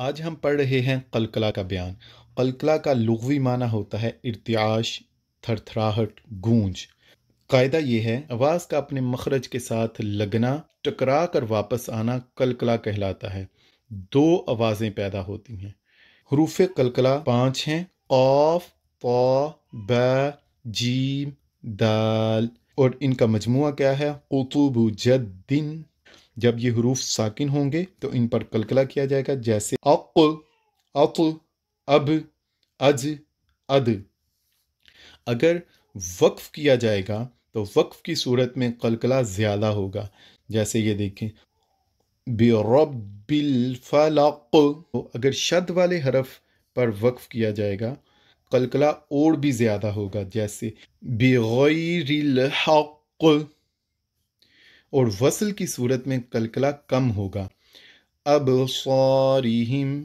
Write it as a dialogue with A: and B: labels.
A: आज हम पढ़ रहे हैं कलकला का बयान कलकला का लघवी माना होता है इर्तियाश थरथराहट गूंज कायदा यह है आवाज़ का अपने मखरज के साथ लगना टकरा कर वापस आना कलकला कहलाता है दो आवाज़ें पैदा होती हैं हरूफ कलकला पाँच हैं ऑफ पौ ब जीम दाल और इनका मजमु क्या है कुतुब जब ये हरूफ साकिन होंगे तो इन पर कलकला किया जाएगा जैसे अक अक अब अज अद अगर वक्फ किया जाएगा तो वक्फ की सूरत में कलकला ज़्यादा होगा जैसे ये देखें बेरबिलफलक तो अगर शद वाले हरफ पर वक्फ किया जाएगा कलकला और भी ज़्यादा होगा जैसे बेगैरिल हक़ और वसल की सूरत में कलकला कम होगा अब सॉरी